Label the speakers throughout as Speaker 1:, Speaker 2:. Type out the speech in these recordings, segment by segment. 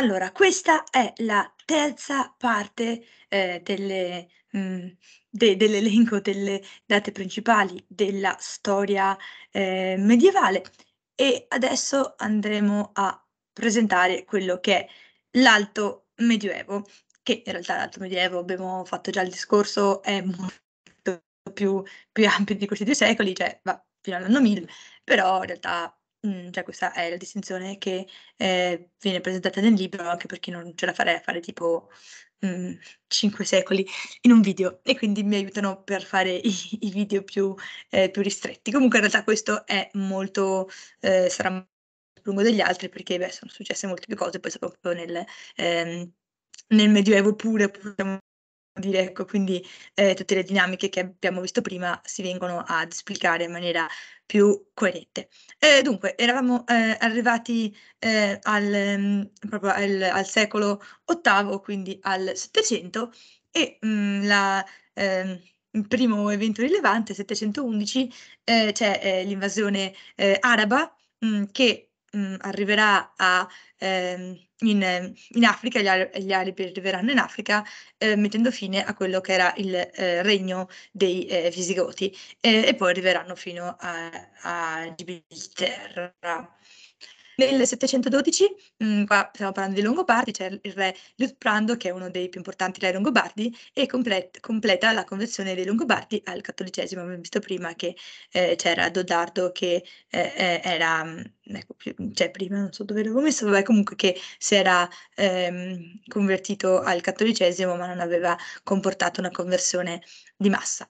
Speaker 1: Allora, questa è la terza parte eh, delle, mh, mm, de- dell'elenco delle date principali della storia eh, medievale e adesso andremo a presentare quello che è l'Alto Medioevo, che in realtà l'Alto Medioevo, abbiamo fatto già il discorso, è molto più, più ampio di questi due secoli, cioè va fino all'anno 1000, però in realtà cioè questa è la distinzione che, ehm, viene presentata nel libro anche per chi non ce la farei a fare tipo, mhmm, 5 secoli in un video e quindi mi aiutano per fare i i video più ehm, più ristretti. Comunque in realtà questo è molto ehm, sarà più lungo degli altri perché, beh, sono successe molte più cose, poi proprio nel ehm, nel medioevo pure dire, ecco, quindi eh, tutte le dinamiche che abbiamo visto prima si vengono ad esplicare in maniera più coerente. Eh, dunque, eravamo eh, arrivati eh, al, mm, proprio al, al, secolo VIII, quindi al Settecento, e mh, mm, la, ehm, il primo evento rilevante, 711, eh, c'è eh, l'invasione araba mh, mm, che mh, arriverà a... Ehm, in, in Africa, gli, gli ali arriveranno in Africa eh, mettendo fine a quello che era il eh, regno dei eh, Visigoti eh, e poi arriveranno fino a, a Gibilterra. Nel 712, mh, mm, qua stiamo parlando dei Longobardi, c'è il re Lutprando che è uno dei più importanti re Longobardi e complet- completa la conversione dei Longobardi al cattolicesimo. Abbiamo visto prima che eh, c'era Dodardo che eh, eh era, mm, ecco, cioè prima non so dove l'avevo messo, vabbè comunque che si era ehm, convertito al cattolicesimo ma non aveva comportato una conversione di massa.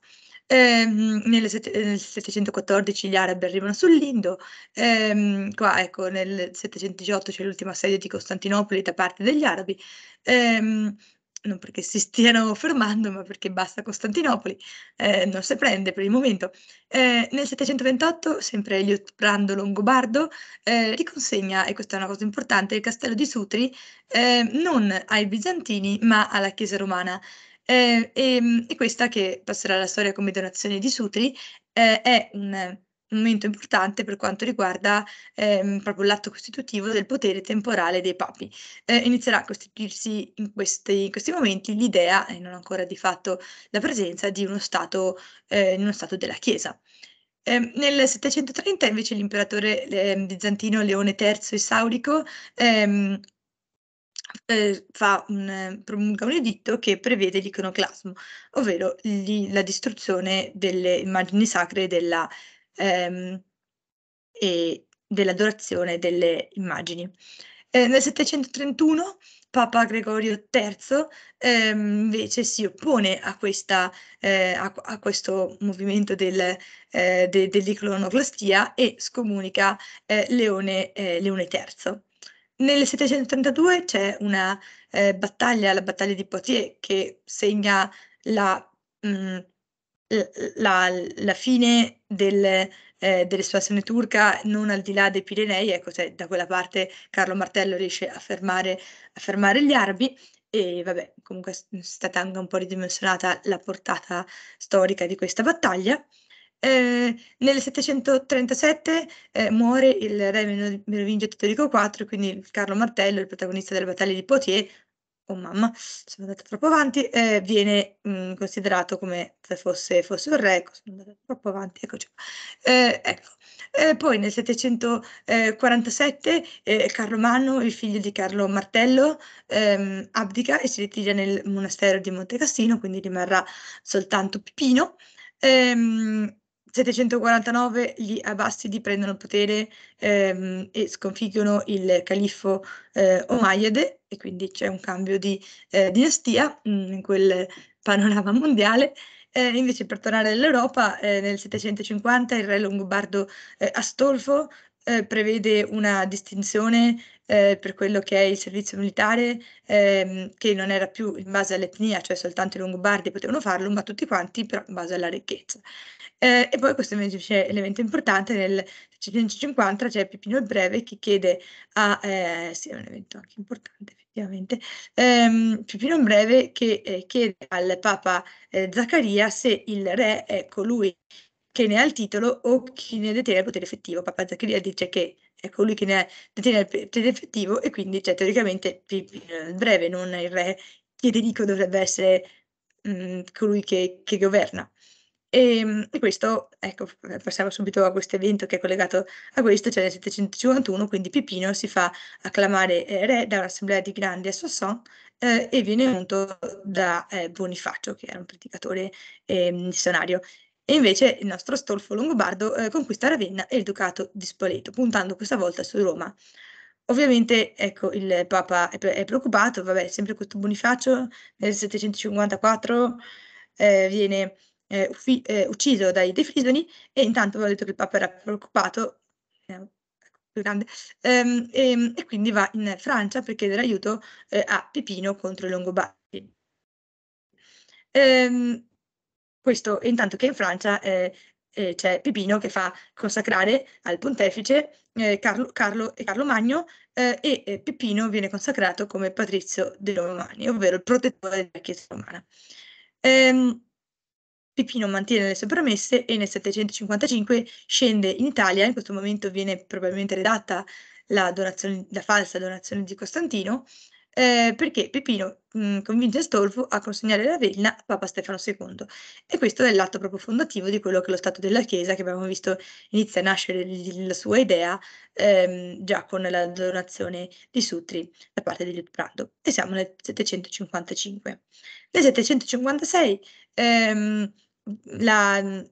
Speaker 1: Ehm, eh, nel, 714 gli arabi arrivano sull'Indo, ehm, qua ecco nel 718 c'è l'ultima assedio di Costantinopoli da parte degli arabi, ehm, non perché si stiano fermando, ma perché basta Costantinopoli, eh, non si prende per il momento. Eh, nel 728, sempre Liutprando Longobardo eh, riconsegna, e questa è una cosa importante, il castello di Sutri ehm, non ai bizantini, ma alla Chiesa romana. Eh, e, ehm, e, questa che passerà alla storia come donazione di sutri eh, è un momento importante per quanto riguarda ehm, proprio l'atto costitutivo del potere temporale dei papi. Eh, inizierà a costituirsi in questi, in questi momenti l'idea, e non ancora di fatto la presenza, di uno Stato, eh, uno stato della Chiesa. Eh, nel 730 invece l'imperatore ehm, bizantino Leone III Isaurico ehm, eh, fa un, promulga un editto che prevede l'iconoclasmo, ovvero li, la distruzione delle immagini sacre della, ehm, e dell'adorazione delle immagini. Eh, nel 731 Papa Gregorio III ehm, invece si oppone a, questa, eh, a, a questo movimento del, eh, de, dell'iconoclastia e scomunica eh, Leone, eh, Leone, III. Nel 732 c'è una eh, battaglia, la battaglia di Poitiers, che segna la, mh, mm, la, la fine del, eh, dell'espansione turca non al di là dei Pirenei, ecco, cioè, da quella parte Carlo Martello riesce a fermare, a fermare gli arabi e vabbè, comunque è stata anche un po' ridimensionata la portata storica di questa battaglia. Eh, nel 737 eh, muore il re Merovingio Teodorico IV, quindi Carlo Martello, il protagonista della battaglia di Poitiers, oh mamma, sono andata troppo avanti, eh, viene mh, mm, considerato come se fosse, fosse un re, ecco, sono andata troppo avanti, eccoci eh, ecco. Eh, poi nel 747 eh, Carlo Manno, il figlio di Carlo Martello, ehm, abdica e si ritira nel monastero di Montecassino, quindi rimarrà soltanto Pipino. Ehm, 749 gli Abbasidi prendono il potere ehm, e sconfiggono il califfo eh, Omayyade e quindi c'è un cambio di eh, dinastia mh, mm, in quel panorama mondiale. Eh, invece per tornare all'Europa, eh, nel 750 il re longobardo eh, Astolfo eh, prevede una distinzione eh, per quello che è il servizio militare, ehm, che non era più in base all'etnia, cioè soltanto i Longobardi potevano farlo, ma tutti quanti però in base alla ricchezza. Eh, e poi questo invece è un elemento importante, nel 750 c'è Pipino il Breve che chiede a, eh, sì è un evento anche importante effettivamente, ehm, Pipino il Breve che eh, chiede al Papa eh, Zaccaria se il re è colui che ne ha il titolo o chi ne detiene il potere effettivo. Papa Zaccaria dice che è colui ecco, che ne detiene il potere effettivo e quindi cioè, teoricamente Pippin eh, breve, non il re Chiederico dovrebbe essere mh, mm, colui che, che governa. E, ehm, e, questo, ecco, passiamo subito a questo evento che è collegato a questo, cioè nel 751, quindi Pipino si fa acclamare eh, re da un'assemblea di grandi a Soissons eh, e viene unto da eh, Bonifacio, che era un predicatore ehm, missionario. E invece il nostro Stolfo Longobardo eh, conquista Ravenna e il ducato di Spoleto, puntando questa volta su Roma. Ovviamente, ecco, il Papa è, pre- è preoccupato, vabbè, sempre questo Bonifacio nel 754 eh, viene eh, uffi- eh, ucciso dai Defrisoni e intanto avevo detto che il Papa era preoccupato, eh, grande, ehm, e, ehm, e, quindi va in Francia per chiedere aiuto eh, a Pipino contro i Longobardi. Ehm, questo intanto che in Francia eh, eh, c'è Pipino che fa consacrare al pontefice eh, Carlo, Carlo, e Carlo Magno eh, e eh, Pipino viene consacrato come patrizio dei Romani, ovvero il protettore della Chiesa romana. Ehm, Pipino mantiene le sue promesse e nel 755 scende in Italia, in questo momento viene probabilmente redatta la, donazione, la falsa donazione di Costantino, eh, perché Pepino mh, mm, convince Stolfo a consegnare la Ravenna a Papa Stefano II e questo è l'atto proprio fondativo di quello che è lo stato della Chiesa che abbiamo visto inizia a nascere la sua idea ehm, già con la donazione di Sutri da parte di Liutprando e siamo nel 755. Nel 756 ehm, la,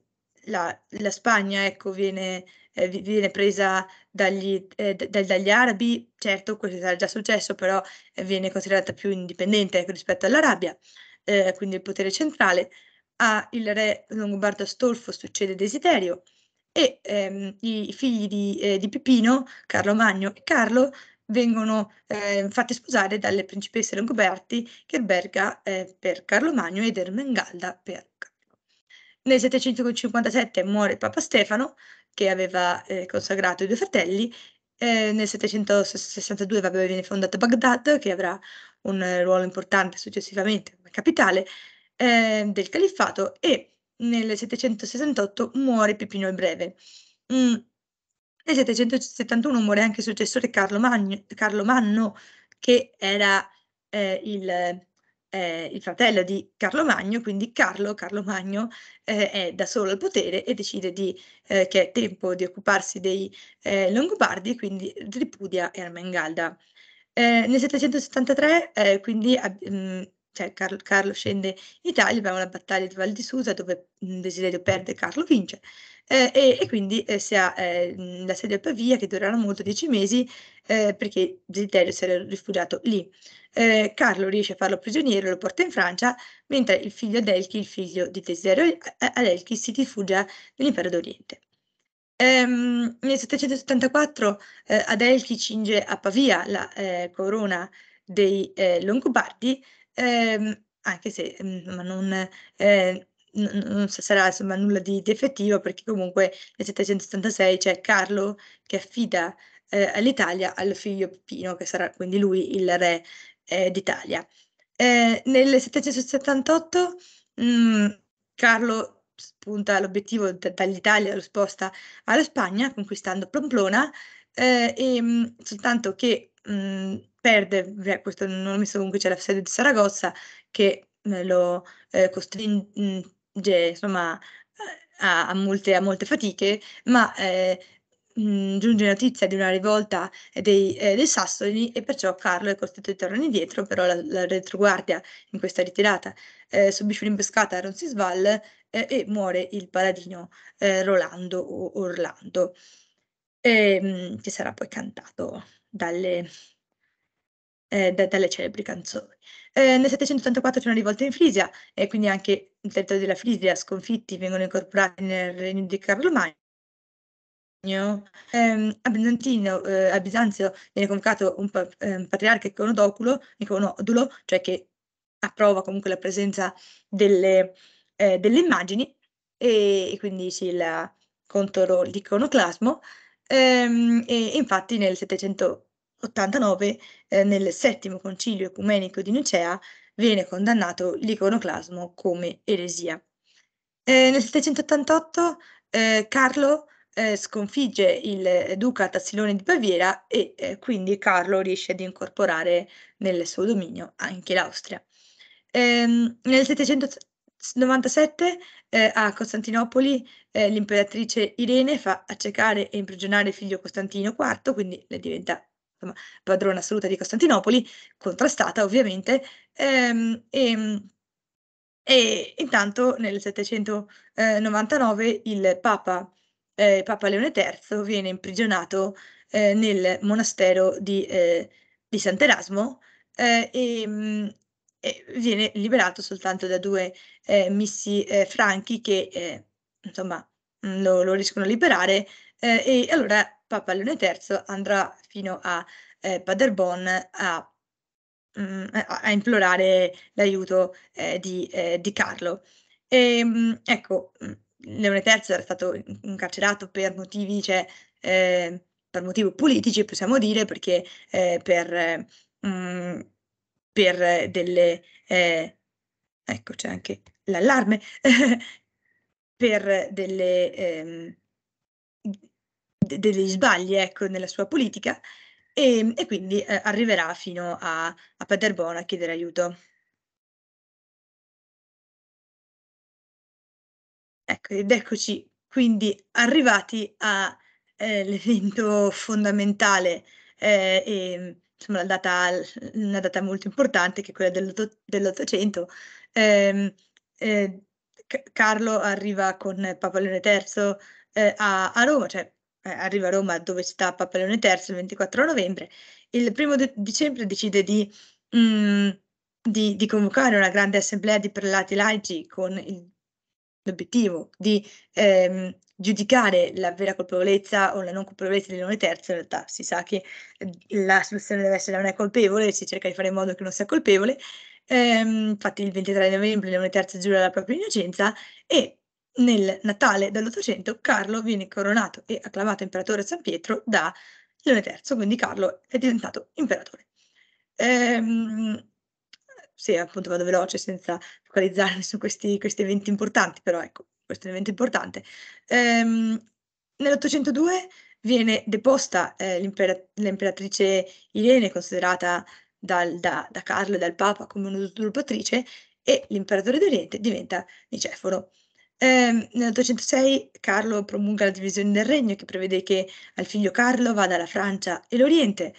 Speaker 1: la, la Spagna ecco, viene eh, viene presa dagli, eh, d- dagli, arabi, certo questo era già successo, però eh, viene considerata più indipendente ecco, rispetto all'Arabia, eh, quindi il potere centrale, il re Longobardo Astolfo succede Desiderio e ehm, i figli di, eh, di Pipino, Carlo Magno e Carlo, vengono eh, fatti sposare dalle principesse Longoberti che alberga eh, per Carlo Magno ed Ermengalda per nel 757 muore Papa Stefano, che aveva eh, consacrato i due fratelli. Eh, nel 762 vabbè, viene fondata Baghdad, che avrà un eh, ruolo importante successivamente come capitale ehm, del califfato, e nel 768 muore Pipino il Breve. Mm. Nel 771 muore anche il successore Carlo, Magno, Carlo Manno, che era eh, il eh, il fratello di Carlo Magno, quindi Carlo, Carlo Magno eh, è da solo al potere e decide di, eh, che è tempo di occuparsi dei eh, Longobardi, quindi ripudia Ermengalda. Eh, nel 773 eh, quindi mh, mm, cioè Carlo, Carlo, scende in Italia, abbiamo la battaglia di Val di Susa dove mm, Desiderio perde, e Carlo vince eh, e, e, quindi eh, si ha eh, mm, la sede a Pavia che durerà molto, dieci mesi, perché Desiderio si era rifugiato lì. Eh, Carlo riesce a farlo prigioniero e lo porta in Francia, mentre il figlio Adelchi, il figlio di Desiderio eh, Adelchi, si rifugia nell'impero d'Oriente. Ehm, nel 774 eh, Adelchi cinge a Pavia la eh, corona dei eh, Longobardi, ehm, anche se mh, mm, non, eh, non sarà insomma, nulla di, di, effettivo perché comunque nel 776 c'è Carlo che affida eh, all'Italia al figlio Pino che sarà quindi lui il re eh, d'Italia. Eh, nel 1778 mh, mm, Carlo spunta l'obiettivo dall'Italia, lo sposta alla Spagna, conquistando Pamplona, eh, e, mh, mm, soltanto che mh, mm, perde, questo non ho messo comunque, c'è la sede di Saragozza che eh, lo eh, costringe insomma, eh, a, a, molte, a, molte, fatiche, ma eh, mh, mm, giunge notizia di una rivolta dei, eh, dei, Sassoni e perciò Carlo è costretto a tornare indietro, però la, la retroguardia in questa ritirata eh, subisce un'imbescata a Roncisval eh, e muore il paladino eh, Rolando o Orlando, e, ehm, mh, che sarà poi cantato dalle, eh, da, dalle celebri canzoni. Eh, nel 784 c'è una rivolta in Frisia e quindi anche il territorio della Frisia sconfitti vengono incorporati nel regno di Carlo Magno Ehm, a Bizantino, ehm, a Bisanzio viene convocato un, pa- ehm, patriarca iconodoculo, iconodulo, cioè che approva comunque la presenza delle, eh, delle immagini e, e quindi si la contro l'iconoclasmo. Ehm, e infatti nel 789, eh, nel settimo concilio ecumenico di Nicea, viene condannato l'iconoclasmo come eresia. Eh, nel 788 eh, Carlo eh, sconfigge il duca Tassilone di Baviera e eh, quindi Carlo riesce ad incorporare nel suo dominio anche l'Austria. Ehm, nel 797 eh, a Costantinopoli eh, l'imperatrice Irene fa accecare e imprigionare il figlio Costantino IV, quindi ne diventa insomma, padrona assoluta di Costantinopoli, contrastata ovviamente, ehm, e, ehm, e intanto nel 799 il Papa eh, Papa Leone III viene imprigionato eh, nel monastero di, eh, di Sant'Erasmo eh, e, mh, mm, e, viene liberato soltanto da due eh, missi eh, franchi che insomma mm, lo, lo, riescono a liberare e allora Papa Leone III andrà fino a Paderborn a, mh, mm, a, a implorare l'aiuto di, di, Carlo. E, ecco, Leone III era stato incarcerato per motivi, cioè, eh, per motivi politici, possiamo dire, perché eh, per, mh, mm, per, delle... Eh, ecco, c'è anche l'allarme, per delle, ehm, d- degli sbagli ecco, nella sua politica e, e quindi eh, arriverà fino a, a Paderborn a chiedere aiuto. Ecco, ed eccoci quindi arrivati all'evento eh, fondamentale eh, e insomma data, una data molto importante che è quella dell'Ottocento. Ehm, eh, Carlo arriva con Papa Leone III eh, a, a, Roma, cioè eh, arriva a Roma dove sta Papa Leone III il 24 novembre. Il primo de- dicembre decide di, mh, mm, di, di convocare una grande assemblea di prelati laici con il l'obiettivo di ehm, giudicare la vera colpevolezza o la non colpevolezza di leone terzo, in realtà si sa che ehm, la soluzione deve essere non è colpevole, si cerca di fare in modo che non sia colpevole. Ehm, infatti il 23 novembre Leone terzo giura la propria innocenza e nel Natale dell'Ottocento Carlo viene coronato e acclamato imperatore San Pietro da Leone III, quindi Carlo è diventato imperatore. Ehm, sì, appunto vado veloce senza focalizzarmi su questi, questi eventi importanti, però ecco, questo è un evento importante. Ehm, Nell'802 viene deposta eh, l'imperat- l'imperatrice Irene, considerata dal, da, da, Carlo e dal Papa come un'usurpatrice, e l'imperatore d'Oriente diventa Niceforo. Ehm, nell'806 Carlo promulga la divisione del regno che prevede che al figlio Carlo vada la Francia e l'Oriente.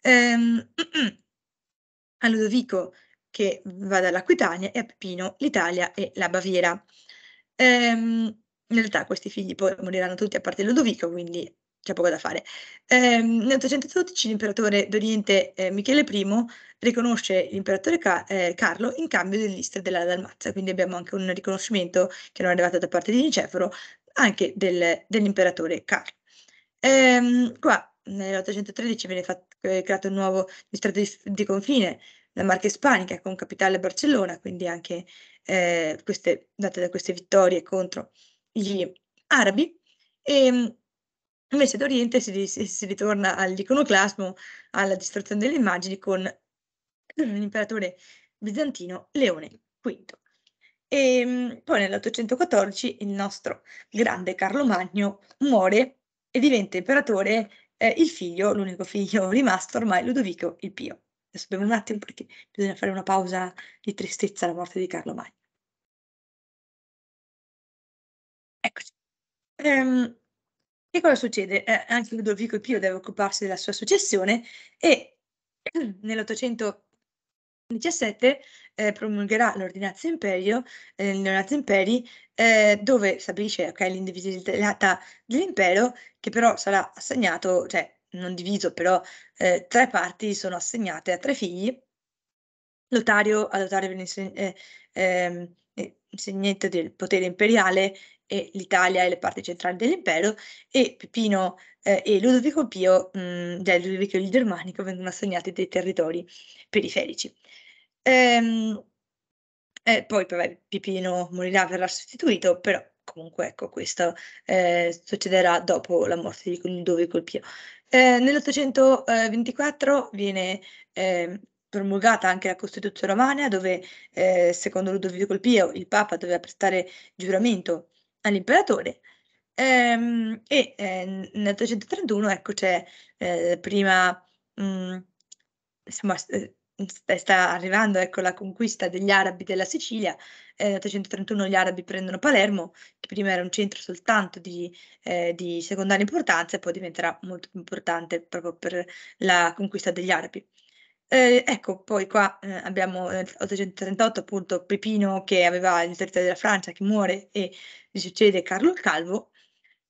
Speaker 1: Ehm, a Ludovico che va dall'Aquitania e a Peppino l'Italia e la Baviera. Ehm, in realtà questi figli poi moriranno tutti a parte Ludovico, quindi c'è poco da fare. Ehm, nel 812 l'imperatore d'Oriente eh, Michele I riconosce l'imperatore Ca- eh, Carlo in cambio dell'Istria della Dalmazia, quindi abbiamo anche un riconoscimento che non è arrivato da parte di Niceforo, anche del, dell'imperatore Carlo. Ehm, qua nell'813 viene fatto, eh, creato un nuovo distretto di, di confine la marca ispanica con capitale Barcellona, quindi anche eh, queste, date da queste vittorie contro gli arabi. E, ehm, Invece d'Oriente Oriente si, si, ritorna all'iconoclasmo, alla distruzione delle immagini con l'imperatore bizantino Leone V. E ehm, poi nell'814 il nostro grande Carlo Magno muore e diventa imperatore eh, il figlio, l'unico figlio rimasto ormai, Ludovico il Pio. Adesso bevo un attimo perché bisogna fare una pausa di tristezza alla morte di Carlo Magno. Eccoci. Ehm, che cosa succede? Eh, anche Ludovico Pio deve occuparsi della sua successione e nell'817 eh, promulgherà l'ordinanza imperio, eh, l'ordinanza imperi, eh, dove stabilisce okay, l'indivisibilità dell'impero che però sarà assegnato, cioè non diviso, però eh, tre parti sono assegnate a tre figli. Lotario, ad Lotario viene insegn- eh, ehm, eh, insegnato del potere imperiale e l'Italia e le parti centrali dell'impero, e Pipino eh, e Ludovico Pio, mh, mm, del cioè Ludovico il Germanico, vengono assegnati dei territori periferici. Ehm, poi vabbè, Pipino morirà, verrà sostituito, però comunque ecco, questo eh, succederà dopo la morte di Ludovico il Pio. Eh, nell'824 viene eh, promulgata anche la Costituzione romana, dove eh, secondo Ludovico il Pio il Papa doveva prestare giuramento all'imperatore. Ehm, e eh, nel 831 ecco c'è eh, prima mh, mm, insomma, sta, arrivando ecco, la conquista degli arabi della Sicilia, eh, nel 831 gli arabi prendono Palermo, che prima era un centro soltanto di, eh, di secondaria importanza e poi diventerà molto più importante proprio per la conquista degli arabi. Eh, ecco, poi qua eh, abbiamo eh, nel 838 appunto Pepino che aveva il della Francia che muore e gli succede Carlo il Calvo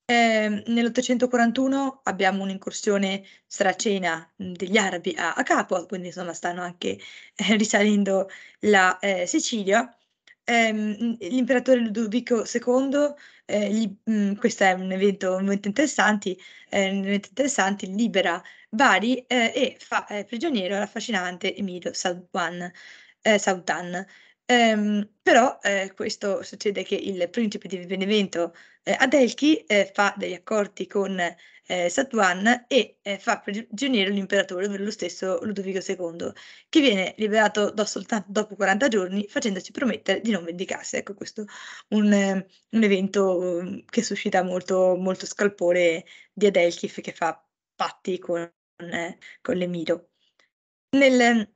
Speaker 1: Ehm, nell'841 abbiamo un'incursione stracena mm, degli arabi a, a Capua, quindi insomma stanno anche eh, risalendo la eh, Sicilia. Ehm, mm, l'imperatore Ludovico II, eh, gli, mh, mm, questo è un evento molto interessante, interessante libera Bari eh, e fa prigioniero l'affascinante Emilio Salduan, eh, Sautan. Ehm, però eh, questo succede che il principe di Benevento eh, Adelchi eh, fa degli accordi con eh, Satwan e eh, fa prigioniero l'imperatore, ovvero lo stesso Ludovico II, che viene liberato do soltanto dopo 40 giorni, facendoci promettere di non vendicarsi. Ecco, questo è un, eh, un evento mm, che suscita molto, molto scalpore di Adelchi, che fa patti con, eh, con l'Emiro. Nel,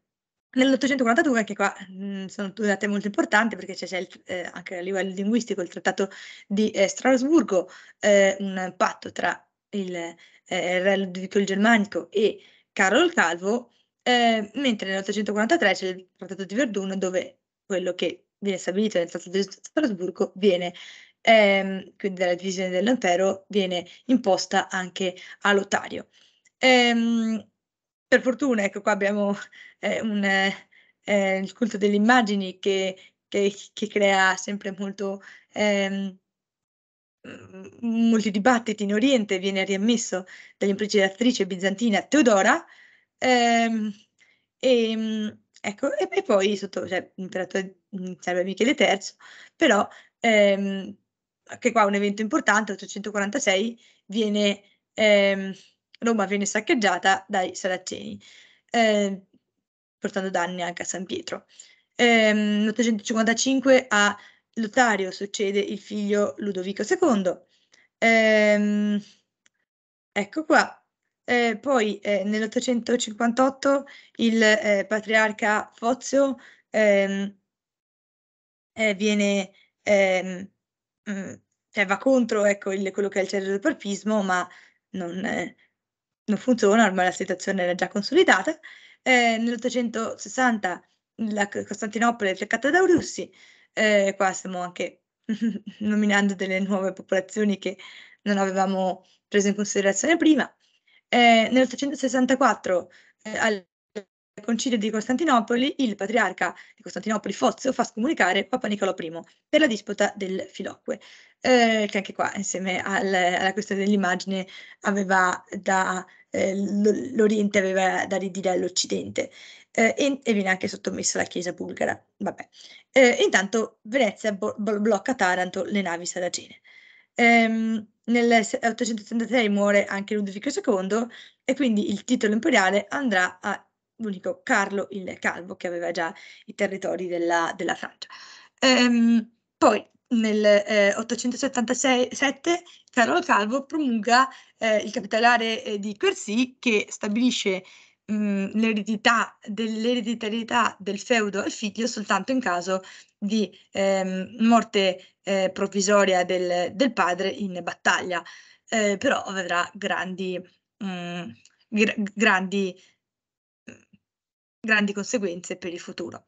Speaker 1: Nell'842, anche qua mh, mm, sono due date molto importanti perché c'è, c'è il, eh, anche a livello linguistico il trattato di eh, Strasburgo, eh, un patto tra il eh, re Ludovico il Germanico e Carlo il Calvo, eh, mentre nell'843 c'è il trattato di Verdun dove quello che viene stabilito nel trattato di Strasburgo viene ehm, quindi dalla divisione dell'impero viene imposta anche a Lotario. Ehm, per fortuna, ecco qua abbiamo eh, un, eh, eh, il culto delle immagini che, che, che crea sempre molto... Ehm, mm, molti dibattiti in Oriente, viene riammesso dall'imperatrice bizantina Teodora, ehm, e, mm, ecco, e, e, poi sotto cioè, l'imperatore mm, serve Michele III, però ehm, anche qua un evento importante, 846, viene ehm, Roma viene saccheggiata dai Saraceni, eh, portando danni anche a San Pietro. Ehm, 855 a Lotario succede il figlio Ludovico II. Ehm, ecco qua. Eh, poi eh, nell'858 il eh, patriarca Fozio ehm, eh, viene, ehm, mh, mm, cioè va contro ecco, il, quello che è il del papismo, ma non, eh, non funziona, ormai la situazione era già consolidata. Eh, nell'860 la Costantinopoli è attaccata da Russi, eh, qua stiamo anche nominando delle nuove popolazioni che non avevamo preso in considerazione prima. Eh, nell'864 eh, al concilio di Costantinopoli il patriarca di Costantinopoli Fozio fa scomunicare Papa Nicolò I per la disputa del Filocque, eh, che anche qua insieme al, alla questione dell'immagine aveva da eh, l'Oriente aveva da ridire all'Occidente eh, e, e, viene anche sottomessa la Chiesa bulgara. Eh, intanto Venezia bo- bo- blocca Taranto le navi saracene. Ehm, nel 833 muore anche Ludovico II e quindi il titolo imperiale andrà a all'unico Carlo il Calvo che aveva già i territori della, della Francia. Ehm, poi nel eh, 877 Carlo Calvo promulga eh, il capitolare eh, di Quercy che stabilisce mh, mm, l'eredità dell'ereditarietà del feudo al figlio soltanto in caso di ehm, morte eh, provvisoria del, del, padre in battaglia, eh, però avrà grandi, mh, mm, gr grandi, mm, grandi conseguenze per il futuro.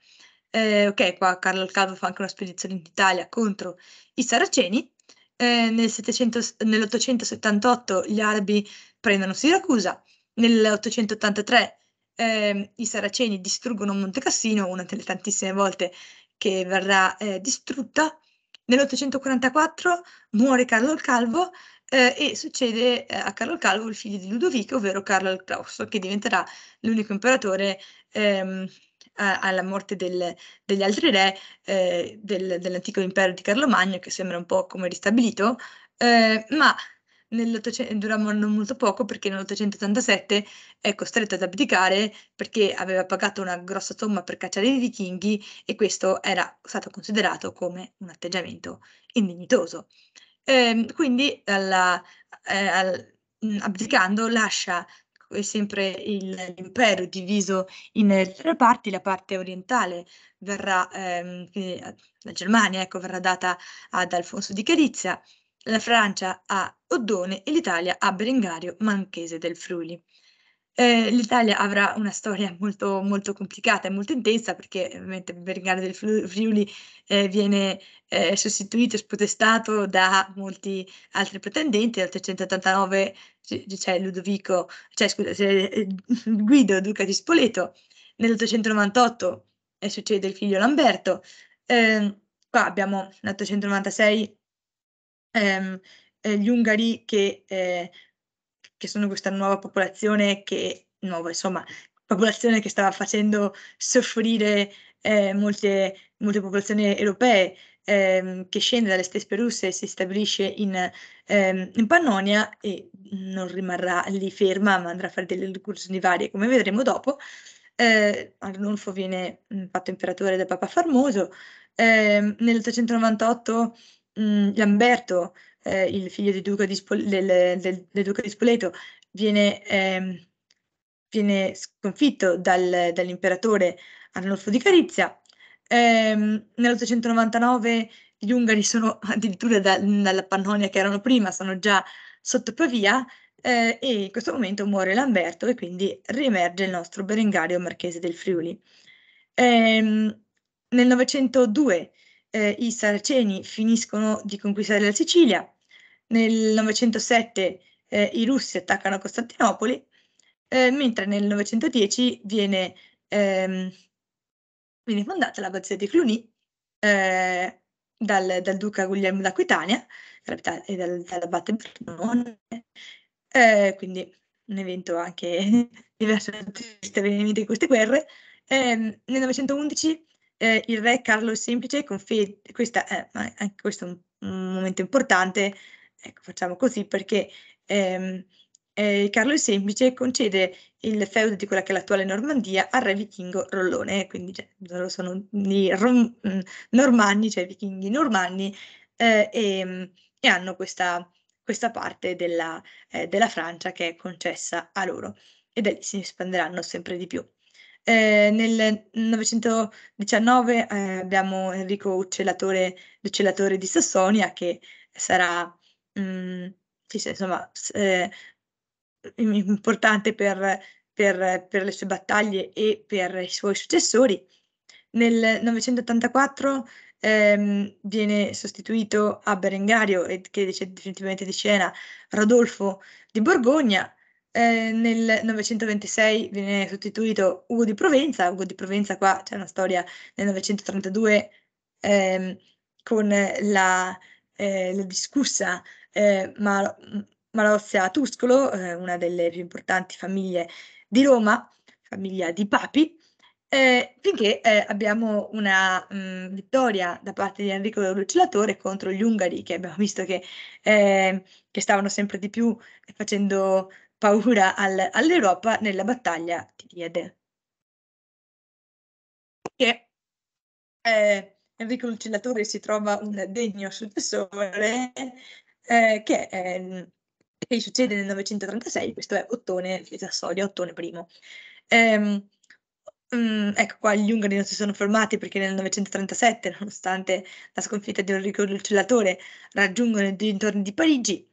Speaker 1: Eh, ok, qua Carlo il Calvo fa anche una spedizione in Italia contro i Saraceni. Eh, nel 700, nell'878 gli Arabi prendono Siracusa, nell'883 eh, i Saraceni distruggono Monte Cassino, una delle tantissime volte che verrà eh, distrutta. Nell'844 muore Carlo il Calvo eh, e succede eh, a Carlo il Calvo il figlio di Ludovico, ovvero Carlo il Grosso, che diventerà l'unico imperatore ehm, a, alla morte del, degli altri re eh, del, dell'antico impero di Carlo Magno, che sembra un po' come ristabilito, eh, ma dura molto poco perché nell'887 è costretto ad abdicare perché aveva pagato una grossa somma per cacciare i vichinghi e questo era stato considerato come un atteggiamento indignitoso. Eh, quindi alla, eh, al, abdicando lascia è sempre il, l'impero diviso in tre parti, la parte orientale verrà, ehm, la Germania ecco, verrà data ad Alfonso di Carizia, la Francia a Oddone e l'Italia a Berengario Manchese del Friuli. Eh, L'Italia avrà una storia molto, molto complicata e molto intensa perché ovviamente Bergamo del Friuli eh, viene eh, sostituito e spodestato da molti altri pretendenti. Nel 389 c'è Ludovico, cioè scusa, eh, Guido, duca di Spoleto. Nell'898 eh, succede il figlio Lamberto. Ehm, qua abbiamo nell'896 ehm, gli Ungari che eh, che sono questa nuova popolazione che, nuova insomma, popolazione che stava facendo soffrire eh, molte, molte, popolazioni europee ehm, che scende dalle steppe russe e si stabilisce in, ehm, in, Pannonia e non rimarrà lì ferma ma andrà a fare delle incursioni varie come vedremo dopo. Eh, Arnulfo viene mm, fatto imperatore da Papa Formoso, eh, nell'898 mh, Lamberto eh, il figlio di Duca di Spol- del, del, del, Duca di Spoleto, viene, eh, viene sconfitto dal, dall'imperatore Arnolfo di Carizia. Eh, nell'899 gli Ungari sono addirittura da, dalla Pannonia che erano prima, sono già sotto Pavia eh, e in questo momento muore Lamberto e quindi riemerge il nostro Berengario Marchese del Friuli. Eh, nel 902 eh, i Saraceni finiscono di conquistare la Sicilia, nel 907 eh, i russi attaccano Costantinopoli, eh, mentre nel 910 viene, ehm, viene fondata l'abbazia di Cluny eh, dal, dal, duca Guglielmo d'Aquitania e dal, dall'abbate Brunone, eh, quindi un evento anche diverso da tutti gli avvenimenti di queste guerre. Ehm, nel 911 eh, il re Carlo il Semplice confide, questa eh, è, anche questo è un, un momento importante, ecco, facciamo così perché ehm, eh, Carlo il Semplice concede il feudo di quella che è l'attuale Normandia al re vichingo Rollone, quindi cioè, loro sono i rom, mm, normanni, cioè i vichinghi normanni, eh, e, mm, e, hanno questa, questa parte della, eh, della Francia che è concessa a loro e da lì si espanderanno sempre di più. Eh, nel 1919 eh, abbiamo Enrico Uccellatore, l'Uccellatore di Sassonia, che sarà mh, mm, insomma, eh, importante per, per, per, le sue battaglie e per i suoi successori. Nel 1984 ehm, viene sostituito a Berengario, che dice definitivamente di scena, Rodolfo di Borgogna, eh, nel 926 viene sostituito Ugo di Provenza, Ugo di Provenza qua c'è una storia nel 932 ehm, con la, eh, la discussa eh, Mar- Marozia Tuscolo, eh, una delle più importanti famiglie di Roma, famiglia di papi, eh, finché eh, abbiamo una mh, mm, vittoria da parte di Enrico Lucellatore contro gli Ungari, che abbiamo visto che, eh, che stavano sempre di più facendo paura al, all'Europa nella battaglia di Liede. Che eh, Enrico Lucillatore si trova un degno successore eh, che, eh, che, succede nel 936, questo è Ottone di Sassodia, Ottone I. Ehm, Mm, ecco qua gli ungari non si sono fermati perché nel 937, nonostante la sconfitta di Enrico Lucillatore, raggiungono i dintorni di Parigi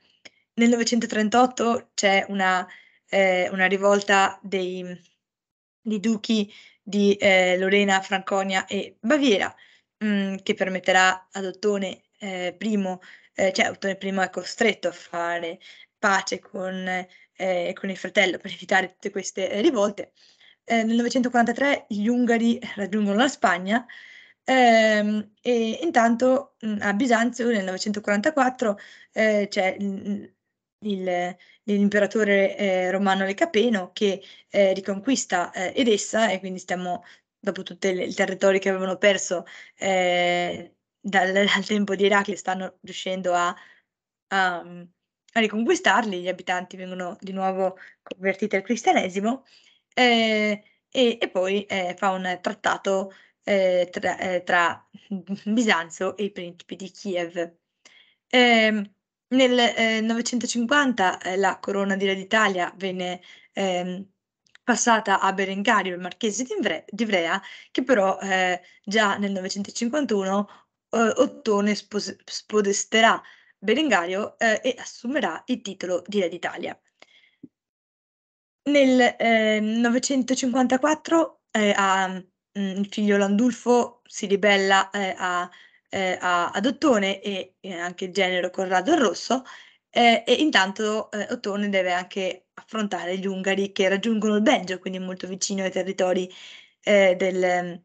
Speaker 1: nel 938 c'è una, eh, una rivolta dei, dei duchi di eh, Lorena, Franconia e Baviera, mh, mm, che permetterà ad Ottone eh, I, eh, cioè Ottone I è costretto a fare pace con, eh, con il fratello per evitare tutte queste eh, rivolte. nel 943 gli Ungari raggiungono la Spagna ehm, e intanto mm, a Bisanzio nel 944 eh, c'è il, dell'imperatore eh, romano Lecapeno che eh, riconquista eh, Edessa e quindi stiamo dopo tutti i territori che avevano perso eh, dal, dal, tempo di Eracle stanno riuscendo a, a, a, riconquistarli, gli abitanti vengono di nuovo convertiti al cristianesimo eh, e, e, poi eh, fa un trattato tra, tra, Bisanzio e i principi di Kiev. Eh, nel eh, 950 eh, la corona di Re d'Italia venne ehm, passata a Berengario, il marchese di, Vre- di Ivrea, che però eh, già nel 951 eh, Ottone spos- spodesterà Berengario eh, e assumerà il titolo di Re d'Italia. Nel 954 eh, a, mh, mm, il figlio Landulfo si ribella a eh, a, ad Ottone e anche il genero Corrado il Rosso eh, e intanto eh, Ottone deve anche affrontare gli Ungari che raggiungono il Belgio, quindi molto vicino ai territori eh, del,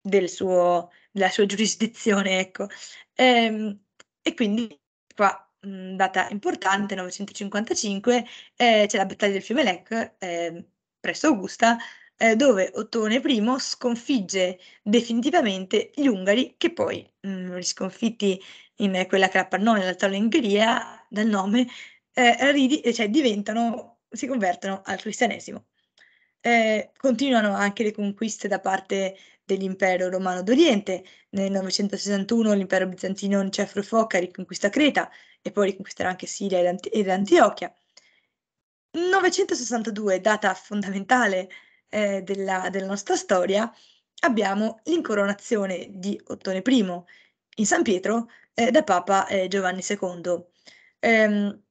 Speaker 1: del suo, della sua giurisdizione. Ecco. e, ehm, e quindi qua data importante, 955, eh, c'è la battaglia del fiume Lec eh, presso Augusta, eh, dove Ottone I sconfigge definitivamente gli Ungari, che poi, mh, mm, risconfitti in quella che era per noi in realtà dal nome, eh, ridi- eh, cioè diventano, si convertono al cristianesimo. Eh, continuano anche le conquiste da parte dell'impero romano d'Oriente. Nel 961 l'impero bizantino Cefro Foca riconquista Creta e poi riconquisterà anche Siria ed, Ant- ed Antiochia. 962, data fondamentale eh, della, della nostra storia abbiamo l'incoronazione di Ottone I in San Pietro eh, da Papa eh, Giovanni II. Ehm,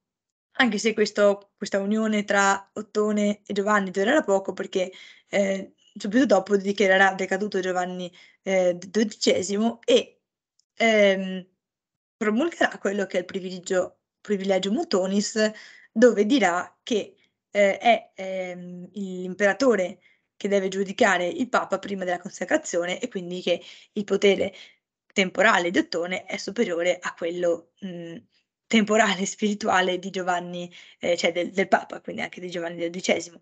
Speaker 1: anche se questo, questa unione tra Ottone e Giovanni durerà poco perché eh, subito dopo dichiarerà decaduto Giovanni XII eh, e ehm, promulgherà quello che è il privilegio, privilegio mutonis dove dirà che eh, è ehm, l'imperatore che deve giudicare il Papa prima della consacrazione e quindi che il potere temporale di Ottone è superiore a quello mh, mm, temporale e spirituale di Giovanni, eh, cioè del, del, Papa, quindi anche di Giovanni XII.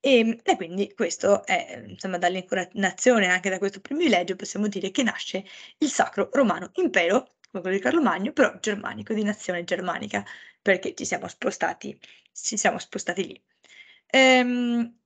Speaker 1: E, ehm, e quindi questo è, insomma, dall'incoronazione anche da questo privilegio possiamo dire che nasce il Sacro Romano Impero, come quello di Carlo Magno, però germanico, di nazione germanica, perché ci siamo spostati ci siamo spostati lì. Ehm,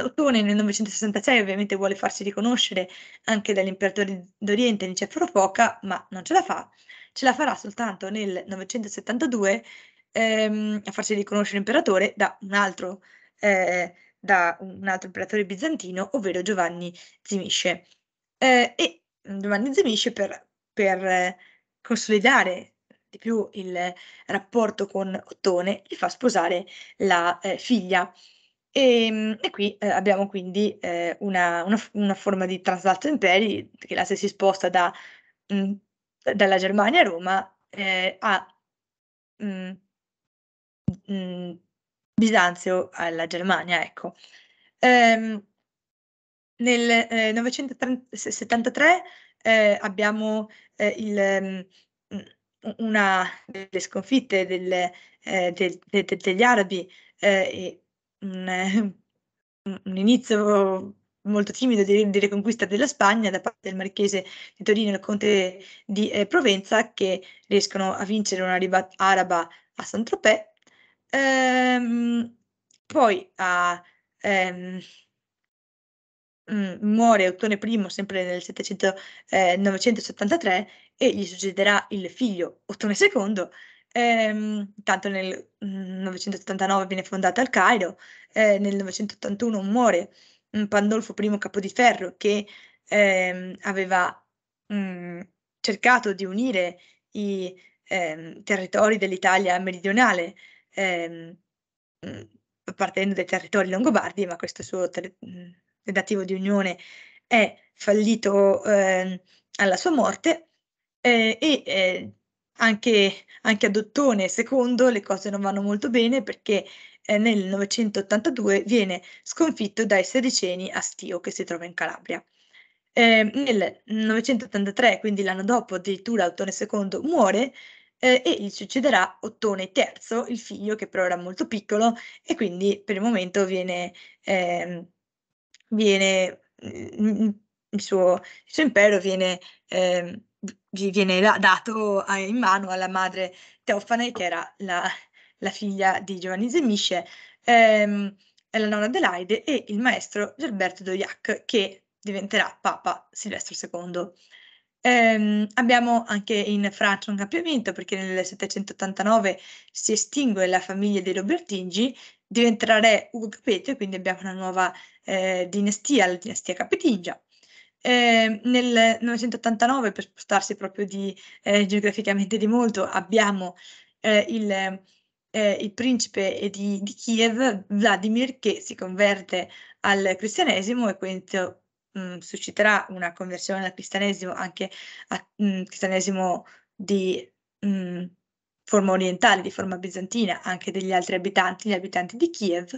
Speaker 1: Ottone nel 966 ovviamente vuole farsi riconoscere anche dall'imperatore d'Oriente Niceforo Foca, ma non ce la fa, ce la farà soltanto nel 972 ehm, a farsi riconoscere imperatore da un altro, eh, da un altro imperatore bizantino, ovvero Giovanni Zimisce. Eh, e Giovanni Zimisce per, per eh, consolidare di più il rapporto con Ottone, gli fa sposare la eh, figlia. E, ehm, e qui eh, abbiamo quindi eh, una, una, una, forma di traslato imperi che la se si sposta da, mh, mm, dalla Germania a Roma eh, a mh, mm, mh, mm, Bisanzio alla Germania, ecco. Ehm, nel 1973 eh, eh, abbiamo il, una delle sconfitte delle, eh, de, de, de, degli arabi eh, un, un, inizio molto timido di riconquista della Spagna da parte del marchese di Torino e del conte di eh, Provenza che riescono a vincere una ribat araba a Saint-Tropez. Ehm, poi a, ehm, mm, muore Ottone I sempre nel 700, eh, 973 e gli succederà il figlio Ottone II. Ehm, tanto nel 979 mm, viene fondata al Cairo, eh, nel 981 muore mm, Pandolfo I Capodiferro che ehm, aveva mh, mm, cercato di unire i ehm, territori dell'Italia meridionale, ehm, partendo dai territori longobardi, ma questo suo ter- tentativo di unione è fallito ehm, alla sua morte eh, e eh, anche, anche, a Dottone II le cose non vanno molto bene perché eh, nel 982 viene sconfitto dai sediceni a Stio che si trova in Calabria. Eh, nel 983, quindi l'anno dopo, addirittura Ottone II muore eh, e gli succederà Ottone III, il figlio che però era molto piccolo e quindi per il momento viene, ehm, viene mm, il, suo, il, suo, impero viene ehm, viene dato in mano alla madre Teofane, che era la, la figlia di Giovanni Zemisce, ehm, la nonna Adelaide e il maestro Gilberto Doiac, che diventerà Papa Silvestro II. Ehm, abbiamo anche in Francia un cambiamento perché nel 789 si estingue la famiglia dei Robertingi, diventerà re Ugo Capetto e quindi abbiamo una nuova eh, dinastia, la dinastia Capetingia eh, nel 1989, per spostarsi proprio di, eh, geograficamente di molto, abbiamo eh, il, eh, il, principe di, di, Kiev, Vladimir, che si converte al cristianesimo e questo mh, mm, susciterà una conversione al cristianesimo anche al mm, cristianesimo di... Mh, mm, forma orientale, di forma bizantina, anche degli altri abitanti, gli abitanti di Kiev,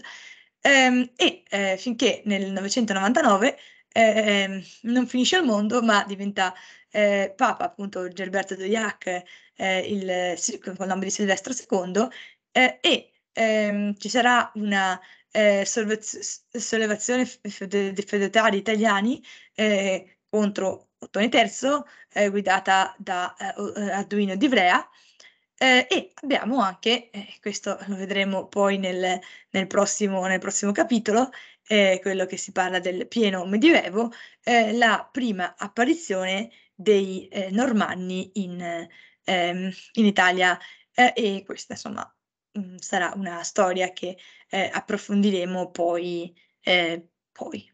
Speaker 1: ehm, e eh, finché nel 1999 eh, non finisce il mondo, ma diventa eh, Papa, appunto Gerberto Doiac, eh, il, con il nome di Silvestro II, eh, e ehm, ci sarà una eh, sollevazione di feudetari italiani eh, contro Ottone III, guidata da Arduino di Ivrea, eh, e abbiamo anche, eh, questo lo vedremo poi nel, nel, prossimo, nel prossimo, capitolo, eh, quello che si parla del pieno medioevo, eh, la prima apparizione dei eh, normanni in, ehm, in Italia eh, e questa insomma mh, mm, sarà una storia che eh, approfondiremo poi, eh, poi.